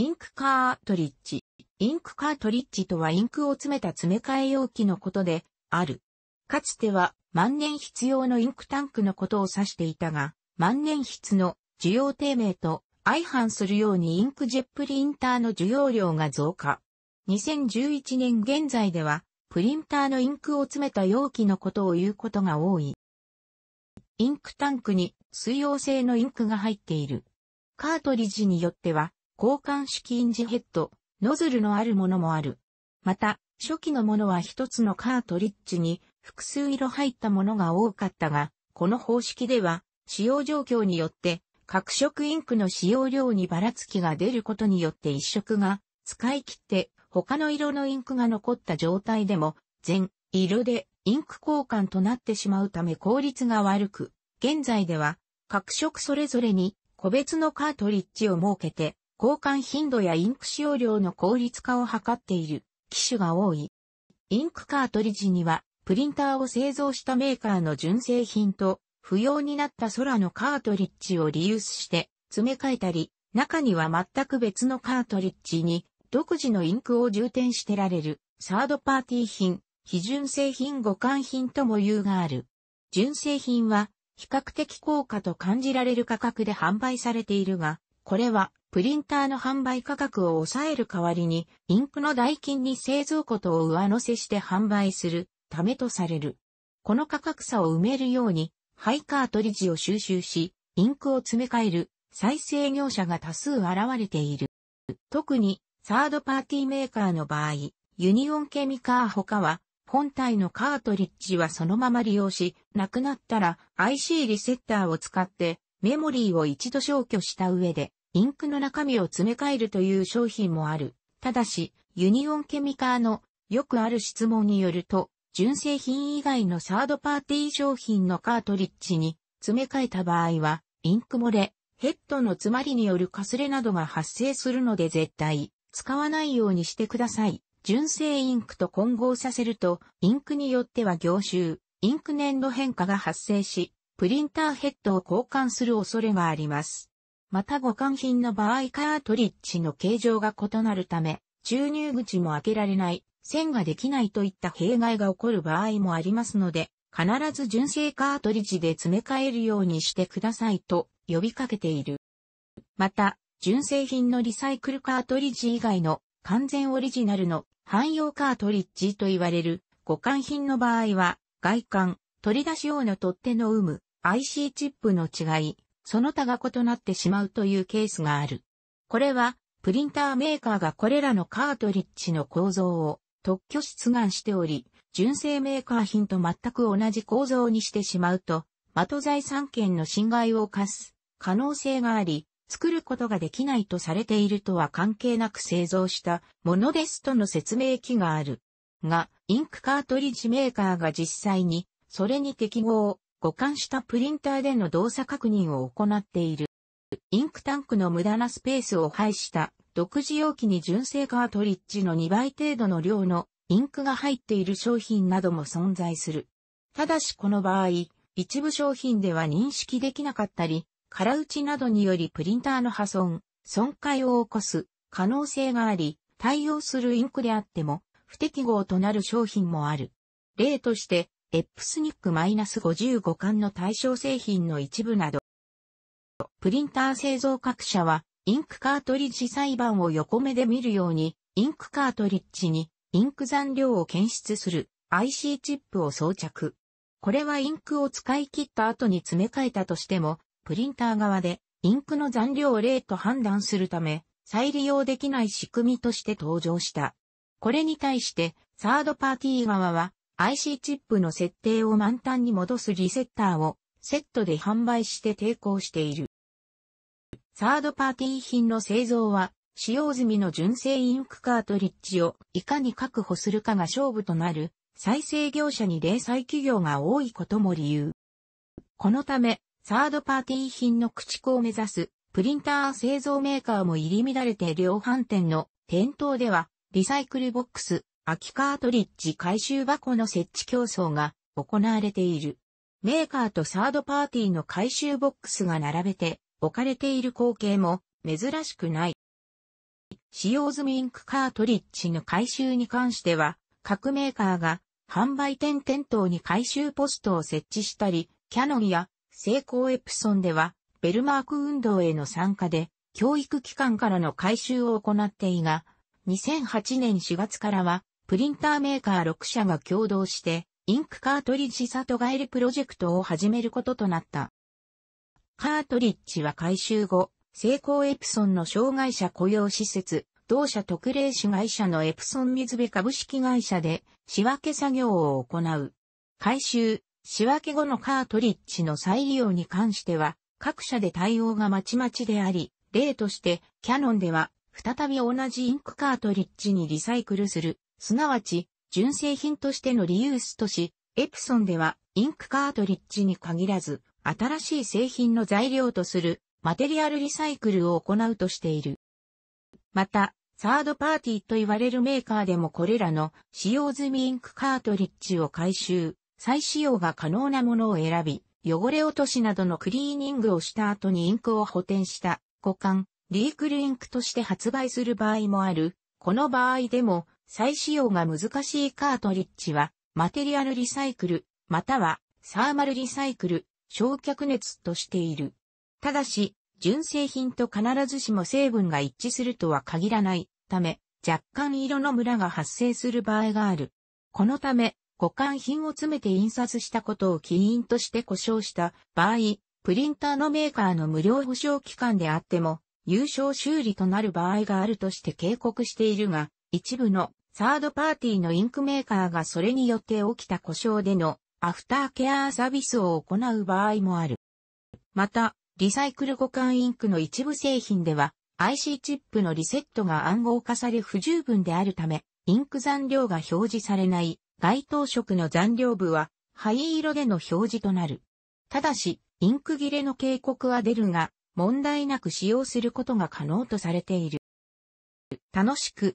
インクカートリッジ。インクカートリッジとはインクを詰めた詰め替え容器のことである。かつては万年筆用のインクタンクのことを指していたが、万年筆の需要低迷と相反するようにインクジェットプリンターの需要量が増加。2011年現在では、プリンターのインクを詰めた容器のことを言うことが多い。インクタンクに水溶性のインクが入っている。カートリッジによっては、交換式インジヘッド、ノズルのあるものもある。また、初期のものは一つのカートリッジに複数色入ったものが多かったが、この方式では、使用状況によって各色インクの使用量にばらつきが出ることによって一色が使い切って他の色のインクが残った状態でも全色でインク交換となってしまうため効率が悪く、現在では各色それぞれに個別のカートリッジを設けて交換頻度やインク使用量の効率化を図っている機種が多い。インクカートリッジには、プリンターを製造したメーカーの純正品と、不要になった空のカートリッジをリユースして詰め替えたり、中には全く別のカートリッジに独自のインクを充填してられるサードパーティー品、非純正品互換品とも言うがある。純正品は比較的高価と感じられる価格で販売されているが、これはプリンターの販売価格を抑える代わりに、インクの代金に製造庫とを上乗せして販売するためとされる。この価格差を埋めるように、ハイカートリッジを収集し、インクを詰め替える再生業者が多数現れている。特に、サードパーティーメーカーの場合、ユニオンケミカー他は、本体のカートリッジはそのまま利用し、なくなったら IC リセッターを使ってメモリーを一度消去した上でインクの中身を詰め替えるという商品もある。ただし、ユニオンケミカーのよくある質問によると、純正品以外のサードパーティー商品のカートリッジに詰め替えた場合は、インク漏れ、ヘッドの詰まりによるかすれなどが発生するので絶対使わないようにしてください。純正インクと混合させると、インクによっては凝集、インク粘度変化が発生し、プリンターヘッドを交換する恐れがあります。また互換品の場合カートリッジの形状が異なるため、注入口も開けられない、線ができないといった弊害が起こる場合もありますので、必ず純正カートリッジで詰め替えるようにしてくださいと呼びかけている。また、純正品のリサイクルカートリッジ以外の完全オリジナルの汎用カートリッジと言われる互換品の場合は、外観、取り出し用の取っ手の有無、IC チップの違い、その他が異なってしまうというケースがある。これは、プリンターメーカーがこれらのカートリッジの構造を特許出願しており、純正メーカー品と全く同じ構造にしてしまうと、的財産権の侵害を犯す可能性があり、作ることができないとされているとは関係なく製造したものですとの説明記がある。が、インクカートリッジメーカーが実際に、それに適合、互換したプリンターでの動作確認を行っている。インクタンクの無駄なスペースを排した独自容器に純正カートリッジの2倍程度の量のインクが入っている商品なども存在する。ただしこの場合、一部商品では認識できなかったり、空打ちなどによりプリンターの破損、損壊を起こす可能性があり、対応するインクであっても不適合となる商品もある。例として、エップスニック -55 巻の対象製品の一部など、プリンター製造各社は、インクカートリッジ裁判を横目で見るように、インクカートリッジにインク残量を検出する IC チップを装着。これはインクを使い切った後に詰め替えたとしても、プリンター側でインクの残量を例と判断するため、再利用できない仕組みとして登場した。これに対して、サードパーティー側は、IC チップの設定を満タンに戻すリセッターをセットで販売して提供している。サードパーティー品の製造は使用済みの純正インクカートリッジをいかに確保するかが勝負となる再生業者に零細企業が多いことも理由。このため、サードパーティー品の駆逐を目指すプリンター製造メーカーも入り乱れて量販店の店頭ではリサイクルボックス空きカートリッジ回収箱の設置競争が行われている。メーカーとサードパーティーの回収ボックスが並べて置かれている光景も珍しくない。使用済みインクカートリッジの回収に関しては、各メーカーが販売店店頭に回収ポストを設置したり、キャノンやセイコーエプソンでは、ベルマーク運動への参加で、教育機関からの回収を行っていが、2008年4月からは、プリンターメーカー6社が共同して、インクカートリッジ里帰りプロジェクトを始めることとなった。カートリッジは回収後、成功エプソンの障害者雇用施設、同社特例子会社のエプソン水辺株式会社で仕分け作業を行う。回収、仕分け後のカートリッジの再利用に関しては、各社で対応がまちまちであり、例として、キャノンでは、再び同じインクカートリッジにリサイクルするすなわち、純正品としてのリユースとし、エプソンでは、インクカートリッジに限らず、新しい製品の材料とする、マテリアルリサイクルを行うとしている。また、サードパーティーと言われるメーカーでもこれらの使用済みインクカートリッジを回収、再使用が可能なものを選び、汚れ落としなどのクリーニングをした後にインクを補填した、互換、リークルインクとして発売する場合もある。この場合でも、再使用が難しいカートリッジは、マテリアルリサイクル、または、サーマルリサイクル、焼却熱としている。ただし、純正品と必ずしも成分が一致するとは限らないため、若干色のムラが発生する場合がある。このため、互換品を詰めて印刷したことを起因として故障した場合、プリンターのメーカーの無料保証期間であっても、優勝修理となる場合があるとして警告しているが、一部のサードパーティーのインクメーカーがそれによって起きた故障でのアフターケアサービスを行う場合もある。また、リサイクル互換インクの一部製品では IC チップのリセットが暗号化され不十分であるため、インク残量が表示されない該当色の残量部は灰色での表示となる。ただし、インク切れの警告は出るが、問題なく使用することが可能とされている。楽しく